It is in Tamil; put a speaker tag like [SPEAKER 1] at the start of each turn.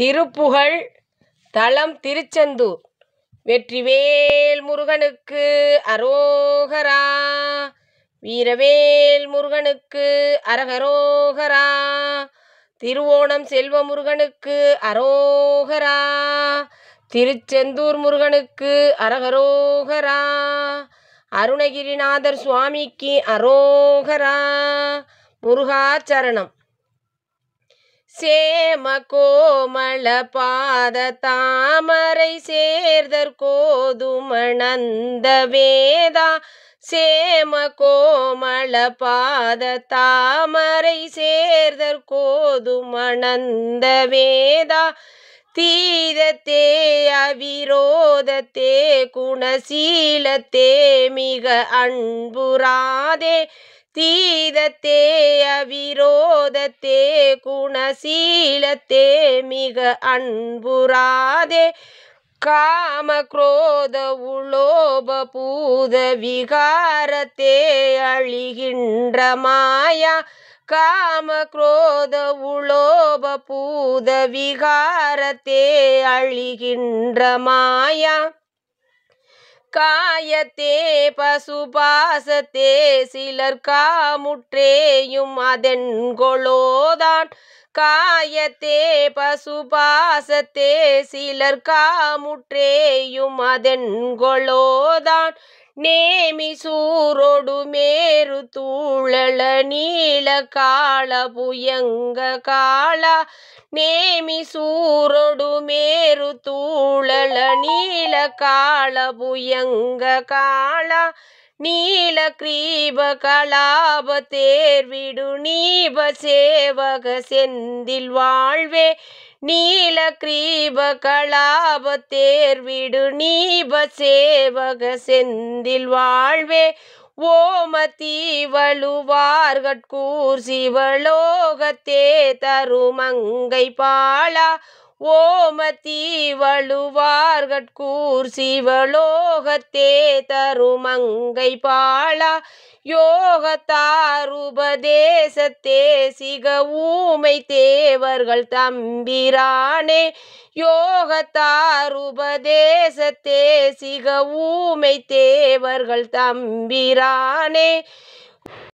[SPEAKER 1] திருப்புகழ் தலம் திருச்செந்தூர் வெற்றிவேல் முருகனுக்கு அரோகரா வீரவேல் முருகனுக்கு அரகரோகரா திருவோணம் செல்வ முருகனுக்கு அரோகரா திருச்செந்தூர் முருகனுக்கு அரகரோகரா அருணகிரிநாதர் சுவாமிக்கு அரோகரா முருகாச்சரணம் சேம கோமள பாத தாமரை சேர்தற் கோதுமணந்த வேதா சேம கோமள பாத தாமரை சேர்தற் கோதுமணந்த வேதா தீதத்தே அவிரோதத்தே குணசீலத்தே மிக அன்புராதே தீதத்தே அவிரோதத்தே குணசீலத்தே மிக அன்புராதே காம குரோத உலோப பூத விகாரத்தே அழிகின்ற மாயா காம குரோத உலோப பூத விகாரத்தே அழிகின்ற மாயா காயத்தே பசுபாசத்தே சிலர் காமுற்றேயும் கொளோதான் காயத்தே பசுபாசத்தே சிலர் காமுற்றேயும் கொளோதான் ನೇಮಿ ಸೂರೊಡು ಮೇರು ತೂಳಳ ನೀಲ ಕಾಳ ಪುಯಂಗ ಕಾಳ ನೇಮಿ ಸೂರೊಡು ಮೇರು ತೂಳಳ ನೀಲ ಕಾಳ ಪುಯಂಗ ಕಾಳ நீல கிரீப கலாப தேர்விடு நீப சேவக செந்தில் வாழ்வே நீல கிரீப கலாப தேர்விடு நீப சேவக செந்தில் வாழ்வே ஓம தீவழுவார்கூர் சிவலோகத்தே தருமங்கை பாலா ஓம தீவழுவார்கூர் சிவலோகத்தே தருமங்கை பாலா யோகத்தாருபதேசத்தே சிக ஊமை தேவர்கள் தம்பிரானே யோகத்தாருபதேசத்தே சிக ஊமை தேவர்கள் தம்பிரானே